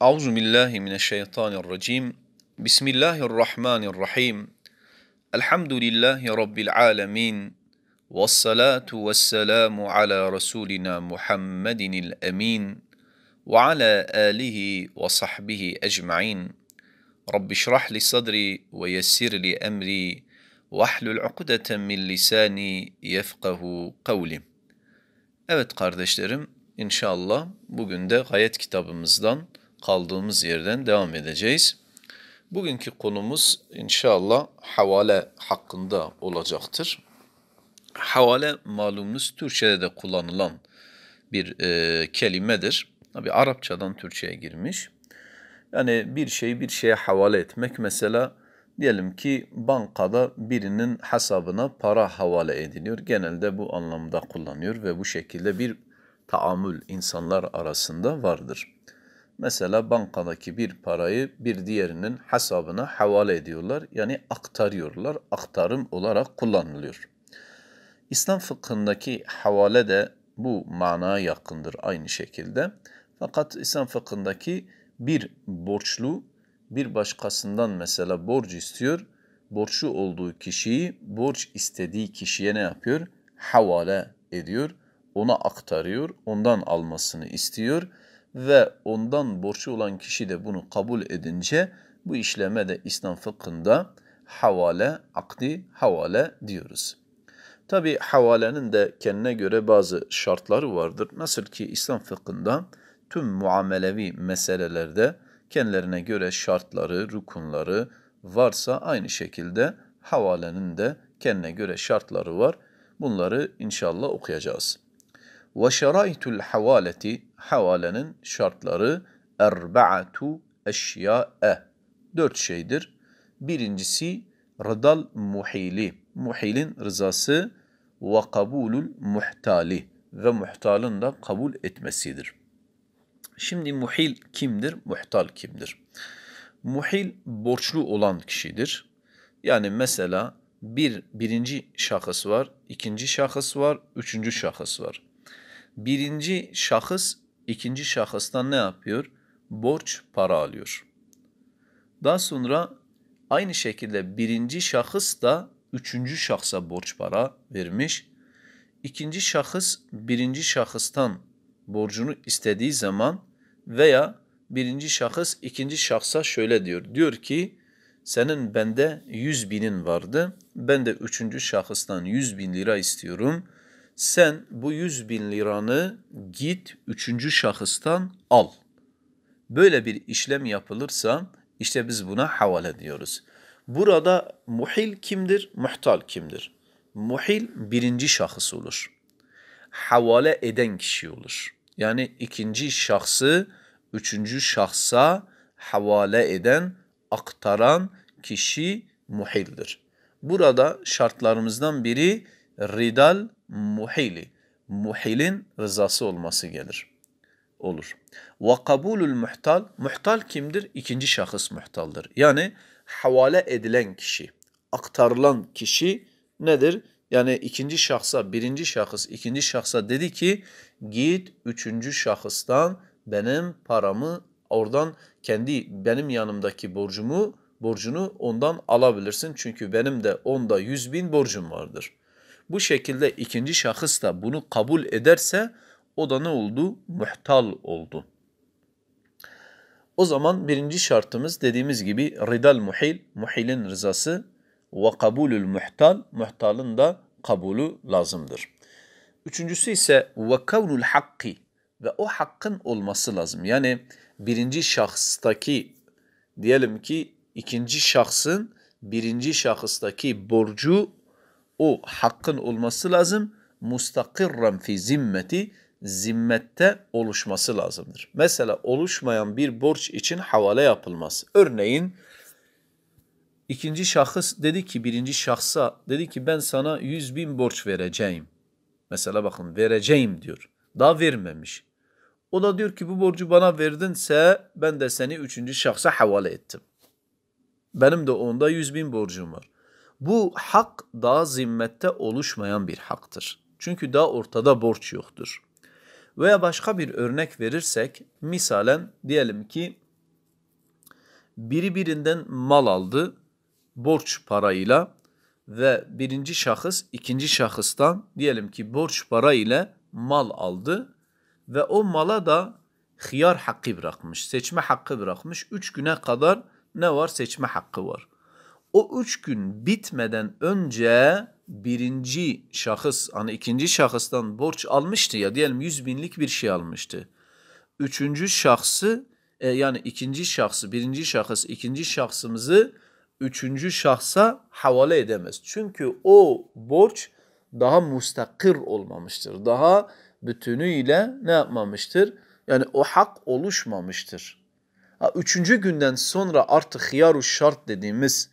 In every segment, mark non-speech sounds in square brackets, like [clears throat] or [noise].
أعوذ بالله من الشيطان الرجيم بسم الله الرحمن الرحيم الحمد لله رب العالمين والصلاة والسلام على رسولنا محمد الأمين وعلى آله وصحبه أجمعين رب اشرح لي صدري ويسر لي أمري واhlul ukdeten min lisani yefkahu kavli. Evet kardeşlerim, inşallah bugün de gayet kitabımızdan kaldığımız yerden devam edeceğiz. Bugünkü konumuz inşallah havale hakkında olacaktır. Havale malumunuz Türkçe'de de kullanılan bir e, kelimedir. Tabi Arapçadan Türkçe'ye girmiş. Yani bir şeyi bir şeye havale etmek mesela diyelim ki bankada birinin hesabına para havale ediliyor. Genelde bu anlamda kullanıyor ve bu şekilde bir taamül insanlar arasında vardır. Mesela bankadaki bir parayı bir diğerinin hesabına havale ediyorlar. Yani aktarıyorlar. Aktarım olarak kullanılıyor. İslam fıkhındaki havale de bu manaya yakındır aynı şekilde. Fakat İslam fıkhındaki bir borçlu bir başkasından mesela borç istiyor. Borçlu olduğu kişiyi borç istediği kişiye ne yapıyor? Havale ediyor. Ona aktarıyor. Ondan almasını istiyor ve ondan borçlu olan kişi de bunu kabul edince bu işleme de İslam fıkhında havale, akdi havale diyoruz. Tabi havalenin de kendine göre bazı şartları vardır. Nasıl ki İslam fıkhında tüm muamelevi meselelerde kendilerine göre şartları, rukunları varsa aynı şekilde havalenin de kendine göre şartları var. Bunları inşallah okuyacağız. Ve şeraitul havaleti havalenin şartları erba'atu eşya'e. Dört şeydir. Birincisi rıdal muhili. Muhilin rızası ve kabulul muhtali ve muhtalın da kabul etmesidir. Şimdi muhil kimdir? Muhtal kimdir? Muhil borçlu olan kişidir. Yani mesela bir birinci şahıs var, ikinci şahıs var, üçüncü şahıs var. Birinci şahıs ikinci şahıstan ne yapıyor? Borç para alıyor. Daha sonra aynı şekilde birinci şahıs da üçüncü şahsa borç para vermiş. İkinci şahıs birinci şahıstan borcunu istediği zaman veya birinci şahıs ikinci şahsa şöyle diyor. Diyor ki senin bende yüz binin vardı. Ben de üçüncü şahıstan yüz bin lira istiyorum.'' sen bu yüz bin liranı git üçüncü şahıstan al. Böyle bir işlem yapılırsa işte biz buna havale diyoruz. Burada muhil kimdir? Muhtal kimdir? Muhil birinci şahıs olur. Havale eden kişi olur. Yani ikinci şahsı üçüncü şahsa havale eden, aktaran kişi muhildir. Burada şartlarımızdan biri ridal muhili, muhilin rızası olması gelir. Olur. Ve kabulül muhtal, muhtal kimdir? İkinci şahıs muhtaldır. Yani havale edilen kişi, aktarılan kişi nedir? Yani ikinci şahsa, birinci şahıs, ikinci şahsa dedi ki git üçüncü şahıstan benim paramı oradan kendi benim yanımdaki borcumu borcunu ondan alabilirsin. Çünkü benim de onda yüz bin borcum vardır.'' Bu şekilde ikinci şahıs da bunu kabul ederse o da ne oldu? Muhtal oldu. O zaman birinci şartımız dediğimiz gibi ridal muhil, muhilin rızası ve kabulül muhtal, muhtalın da kabulü lazımdır. Üçüncüsü ise ve kavnul hakki ve o hakkın olması lazım. Yani birinci şahıstaki diyelim ki ikinci şahsın birinci şahıstaki borcu o hakkın olması lazım. Mustakirran fi zimmeti zimmette oluşması lazımdır. Mesela oluşmayan bir borç için havale yapılmaz. Örneğin ikinci şahıs dedi ki birinci şahsa dedi ki ben sana 100 bin borç vereceğim. Mesela bakın vereceğim diyor. Daha vermemiş. O da diyor ki bu borcu bana verdinse ben de seni üçüncü şahsa havale ettim. Benim de onda 100 bin borcum var. Bu hak daha zimmette oluşmayan bir haktır. Çünkü daha ortada borç yoktur. Veya başka bir örnek verirsek misalen diyelim ki biri birinden mal aldı borç parayla ve birinci şahıs ikinci şahıstan diyelim ki borç parayla mal aldı ve o mala da hıyar hakkı bırakmış, seçme hakkı bırakmış. Üç güne kadar ne var? Seçme hakkı var o üç gün bitmeden önce birinci şahıs hani ikinci şahıstan borç almıştı ya diyelim yüz binlik bir şey almıştı. Üçüncü şahsı e, yani ikinci şahsı birinci şahıs ikinci şahsımızı üçüncü şahsa havale edemez. Çünkü o borç daha mustakir olmamıştır. Daha bütünüyle ne yapmamıştır? Yani o hak oluşmamıştır. Ha, üçüncü günden sonra artık hıyar şart dediğimiz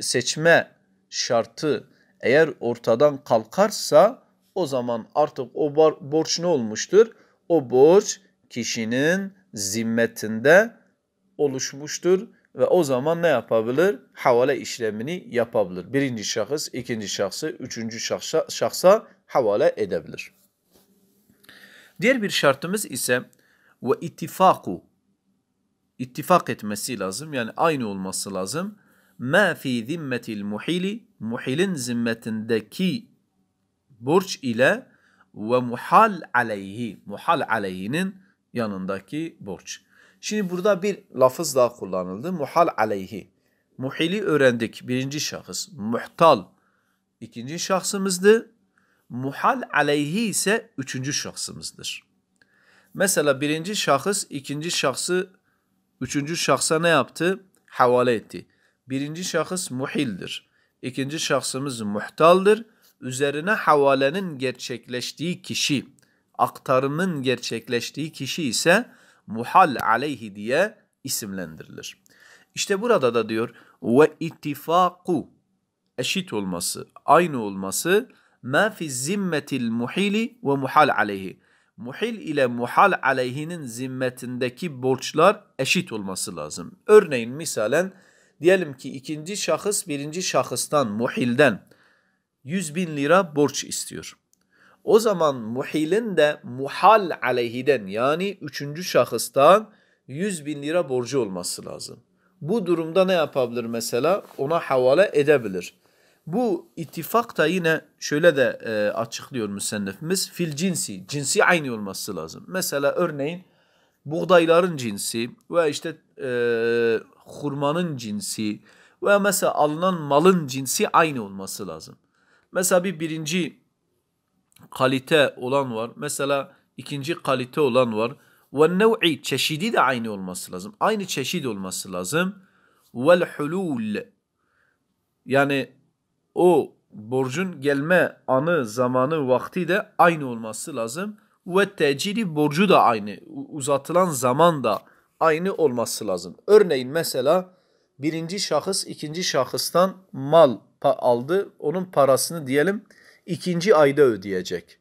seçme şartı eğer ortadan kalkarsa o zaman artık o borç ne olmuştur? O borç kişinin zimmetinde oluşmuştur ve o zaman ne yapabilir? Havale işlemini yapabilir. Birinci şahıs, ikinci şahsı, üçüncü şahsa, şahsa havale edebilir. Diğer bir şartımız ise ve ittifaku ittifak etmesi lazım. Yani aynı olması lazım ma fi zimmetil muhili muhilin zimmetindeki borç ile ve muhal aleyhi muhal aleyhinin yanındaki borç. Şimdi burada bir lafız daha kullanıldı. Muhal aleyhi. Muhili öğrendik. Birinci şahıs. Muhtal. ikinci şahsımızdı. Muhal aleyhi ise üçüncü şahsımızdır. Mesela birinci şahıs ikinci şahsı üçüncü şahsa ne yaptı? Havale etti. Birinci şahıs muhildir. İkinci şahsımız muhtaldır. Üzerine havalenin gerçekleştiği kişi, aktarımın gerçekleştiği kişi ise muhal aleyhi diye isimlendirilir. İşte burada da diyor ve ittifaku eşit olması, aynı olması ma fi zimmetil muhili ve muhal aleyhi. Muhil ile muhal aleyhinin zimmetindeki borçlar eşit olması lazım. Örneğin misalen Diyelim ki ikinci şahıs birinci şahıstan, muhilden 100 bin lira borç istiyor. O zaman muhilin de muhal aleyhiden yani üçüncü şahıstan 100 bin lira borcu olması lazım. Bu durumda ne yapabilir mesela? Ona havale edebilir. Bu ittifak da yine şöyle de e, açıklıyor müsennefimiz. Fil cinsi, cinsi aynı olması lazım. Mesela örneğin buğdayların cinsi ve işte e, hurmanın cinsi ve mesela alınan malın cinsi aynı olması lazım. Mesela bir birinci kalite olan var. Mesela ikinci kalite olan var. Ve nev'i çeşidi de aynı olması lazım. Aynı çeşit olması lazım. Vel hulul yani o borcun gelme anı, zamanı, vakti de aynı olması lazım ve tecili borcu da aynı. Uzatılan zaman da aynı olması lazım. Örneğin mesela birinci şahıs ikinci şahıstan mal aldı. Onun parasını diyelim ikinci ayda ödeyecek.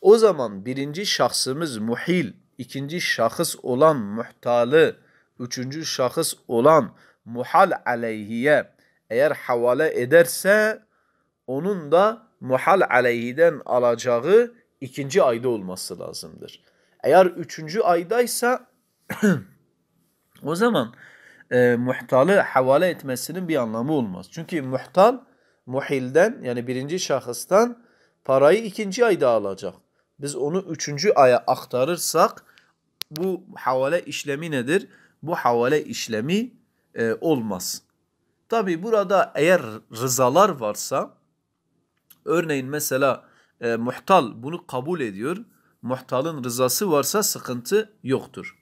O zaman birinci şahsımız muhil, ikinci şahıs olan muhtalı, üçüncü şahıs olan muhal aleyhiye eğer havale ederse onun da muhal aleyhiden alacağı ikinci ayda olması lazımdır. Eğer üçüncü aydaysa [clears throat] o zaman e, muhtalı havale etmesinin bir anlamı olmaz. Çünkü muhtal muhilden yani birinci şahıstan parayı ikinci ayda alacak. Biz onu üçüncü aya aktarırsak bu havale işlemi nedir? Bu havale işlemi e, olmaz. Tabi burada eğer rızalar varsa örneğin mesela e, muhtal bunu kabul ediyor. Muhtalın rızası varsa sıkıntı yoktur.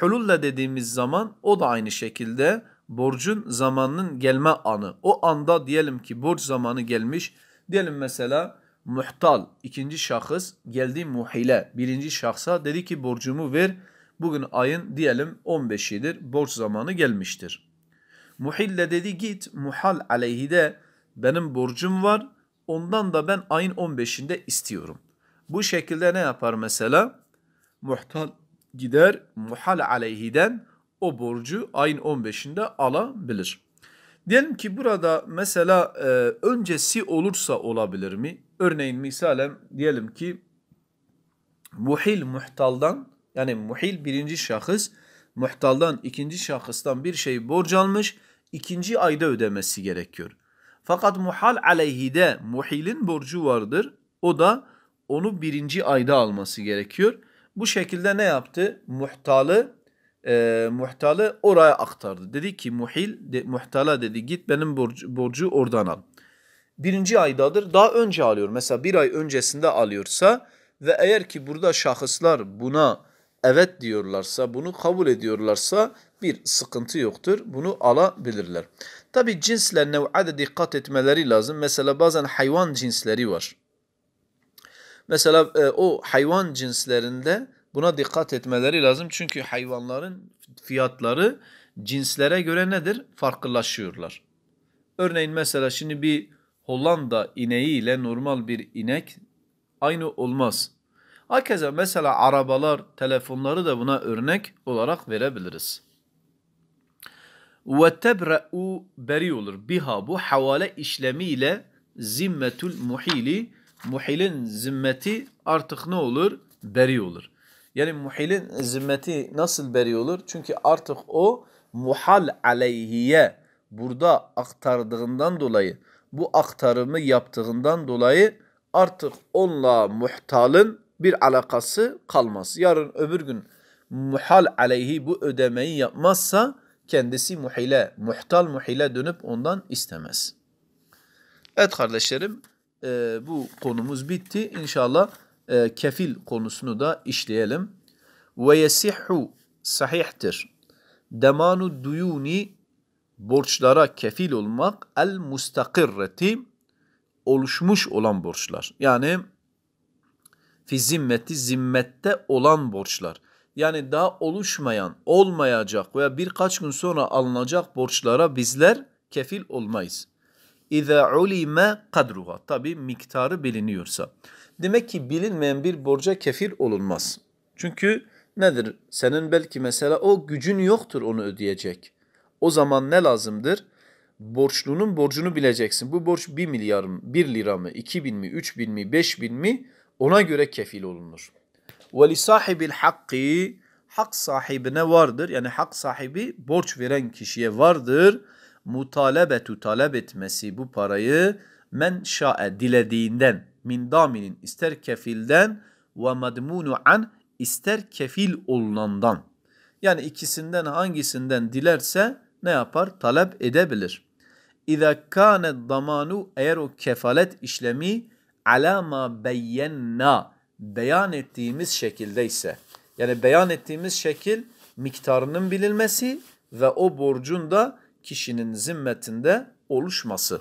Hululle dediğimiz zaman o da aynı şekilde borcun zamanının gelme anı. O anda diyelim ki borç zamanı gelmiş. Diyelim mesela muhtal ikinci şahıs geldi muhile birinci şahsa dedi ki borcumu ver. Bugün ayın diyelim 15'idir borç zamanı gelmiştir. Muhille dedi git muhal aleyhide benim borcum var Ondan da ben ayın 15'inde istiyorum. Bu şekilde ne yapar mesela? Muhtal gider muhal aleyhiden o borcu ayın 15'inde alabilir. Diyelim ki burada mesela e, öncesi olursa olabilir mi? Örneğin misalen diyelim ki muhil muhtaldan yani muhil birinci şahıs muhtaldan ikinci şahıstan bir şey borç almış ikinci ayda ödemesi gerekiyor. Fakat muhal aleyhide muhilin borcu vardır. O da onu birinci ayda alması gerekiyor. Bu şekilde ne yaptı? Muhtalı e, muhtalı oraya aktardı. Dedi ki muhil de, muhtala dedi git benim borcu, borcu oradan al. Birinci aydadır. Daha önce alıyor. Mesela bir ay öncesinde alıyorsa ve eğer ki burada şahıslar buna evet diyorlarsa, bunu kabul ediyorlarsa bir sıkıntı yoktur. Bunu alabilirler. Tabi cinsle nev'e dikkat etmeleri lazım. Mesela bazen hayvan cinsleri var. Mesela e, o hayvan cinslerinde buna dikkat etmeleri lazım. Çünkü hayvanların fiyatları cinslere göre nedir? Farklılaşıyorlar. Örneğin mesela şimdi bir Hollanda ineği ile normal bir inek aynı olmaz. Hakeza mesela arabalar, telefonları da buna örnek olarak verebiliriz. Ve tebra'u beri olur. Biha bu havale işlemiyle zimmetul muhili muhilin zimmeti artık ne olur? Beri olur. Yani muhilin zimmeti nasıl beri olur? Çünkü artık o muhal aleyhiye burada aktardığından dolayı bu aktarımı yaptığından dolayı artık onunla muhtalın bir alakası kalmaz. Yarın öbür gün muhal aleyhi bu ödemeyi yapmazsa kendisi muhile, muhtal muhile dönüp ondan istemez. Evet kardeşlerim e, bu konumuz bitti. İnşallah e, kefil konusunu da işleyelim. Ve yesihhu sahihtir. Demanu duyuni borçlara kefil olmak el mustakirreti oluşmuş olan borçlar. Yani fi zimmeti zimmette olan borçlar yani daha oluşmayan, olmayacak veya birkaç gün sonra alınacak borçlara bizler kefil olmayız. İza ulime kadruha. Tabi miktarı biliniyorsa. Demek ki bilinmeyen bir borca kefil olunmaz. Çünkü nedir? Senin belki mesela o gücün yoktur onu ödeyecek. O zaman ne lazımdır? Borçlunun borcunu bileceksin. Bu borç 1 milyar mı, 1 lira mı, 2 bin mi, 3 bin mi, 5 bin mi ona göre kefil olunur. Ve li sahibil hakki hak sahibine vardır. Yani hak sahibi borç veren kişiye vardır. Mutalebetu talep etmesi bu parayı men şa'e dilediğinden min daminin ister kefilden ve madmunu an ister kefil olunandan. Yani ikisinden hangisinden dilerse ne yapar? Talep edebilir. İza kâne damanu eğer o kefalet işlemi ala ma beyyenna beyan ettiğimiz şekilde ise yani beyan ettiğimiz şekil miktarının bilinmesi ve o borcun da kişinin zimmetinde oluşması.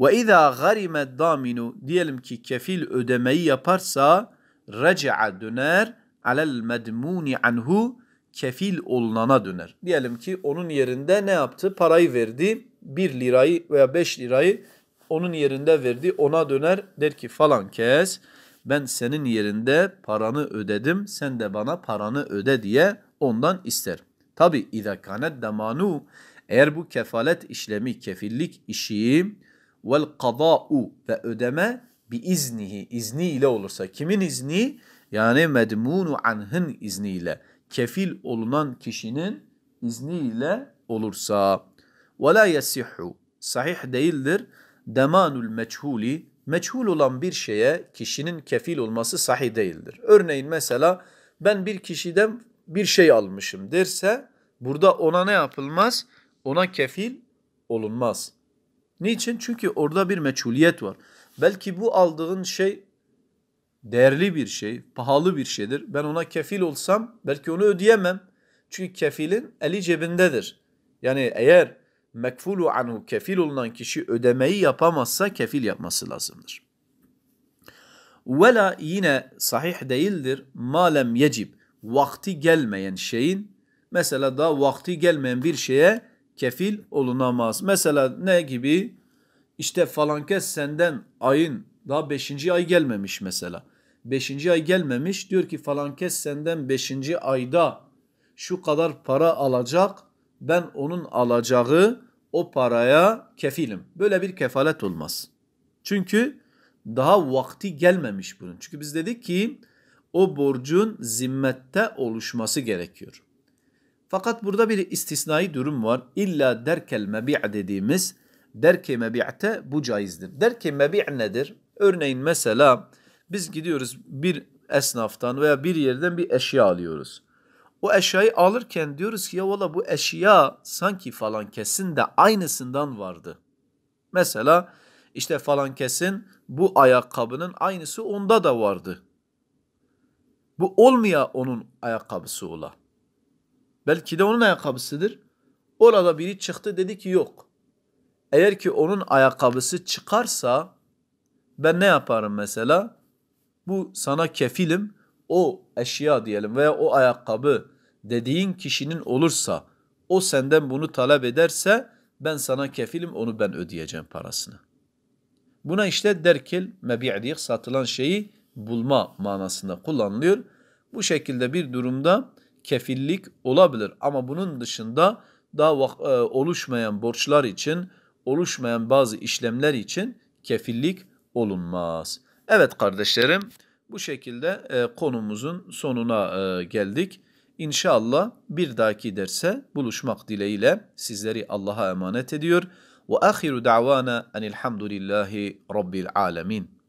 Ve izâ garimed daminu diyelim ki kefil ödemeyi yaparsa reca'a döner alel medmuni anhu kefil olunana döner. Diyelim ki onun yerinde ne yaptı? Parayı verdi. 1 lirayı veya 5 lirayı onun yerinde verdi. Ona döner der ki falan kes ben senin yerinde paranı ödedim sen de bana paranı öde diye ondan ister. Tabi اِذَا كَانَتْ demanu eğer bu kefalet işlemi, kefillik işi vel ve ödeme biiznihi iznihi, izni ile olursa. Kimin izni? Yani medmunu anh'ın izniyle. Kefil olunan kişinin izniyle olursa. Ve la yesihhu. Sahih değildir. Demanul meçhuli meçhul olan bir şeye kişinin kefil olması sahih değildir. Örneğin mesela ben bir kişiden bir şey almışım derse burada ona ne yapılmaz? Ona kefil olunmaz. Niçin? Çünkü orada bir meçhuliyet var. Belki bu aldığın şey değerli bir şey, pahalı bir şeydir. Ben ona kefil olsam belki onu ödeyemem. Çünkü kefilin eli cebindedir. Yani eğer mekfulu anhu kefil olunan kişi ödemeyi yapamazsa kefil yapması lazımdır. Vela yine sahih değildir. Malem yecib vakti gelmeyen şeyin mesela daha vakti gelmeyen bir şeye kefil olunamaz. Mesela ne gibi? İşte falan kes senden ayın daha beşinci ay gelmemiş mesela. Beşinci ay gelmemiş diyor ki falan kes senden beşinci ayda şu kadar para alacak ben onun alacağı o paraya kefilim. Böyle bir kefalet olmaz. Çünkü daha vakti gelmemiş bunun. Çünkü biz dedik ki o borcun zimmette oluşması gerekiyor. Fakat burada bir istisnai durum var. İlla derkel mebi' dediğimiz derke mebi'te bu caizdir. Derke mebi' nedir? Örneğin mesela biz gidiyoruz bir esnaftan veya bir yerden bir eşya alıyoruz o eşyayı alırken diyoruz ki ya valla bu eşya sanki falan kesin de aynısından vardı. Mesela işte falan kesin bu ayakkabının aynısı onda da vardı. Bu olmaya onun ayakkabısı ola. Belki de onun ayakkabısıdır. Orada biri çıktı dedi ki yok. Eğer ki onun ayakkabısı çıkarsa ben ne yaparım mesela? Bu sana kefilim o eşya diyelim veya o ayakkabı dediğin kişinin olursa o senden bunu talep ederse ben sana kefilim onu ben ödeyeceğim parasını. Buna işte derkil mebi' diye satılan şeyi bulma manasında kullanılıyor. Bu şekilde bir durumda kefillik olabilir ama bunun dışında daha e, oluşmayan borçlar için, oluşmayan bazı işlemler için kefillik olunmaz. Evet kardeşlerim, bu şekilde e, konumuzun sonuna e, geldik. İnşallah bir dahaki derse buluşmak dileğiyle sizleri Allah'a emanet ediyor. Ve ahiru davana enilhamdülillahi rabbil alemin.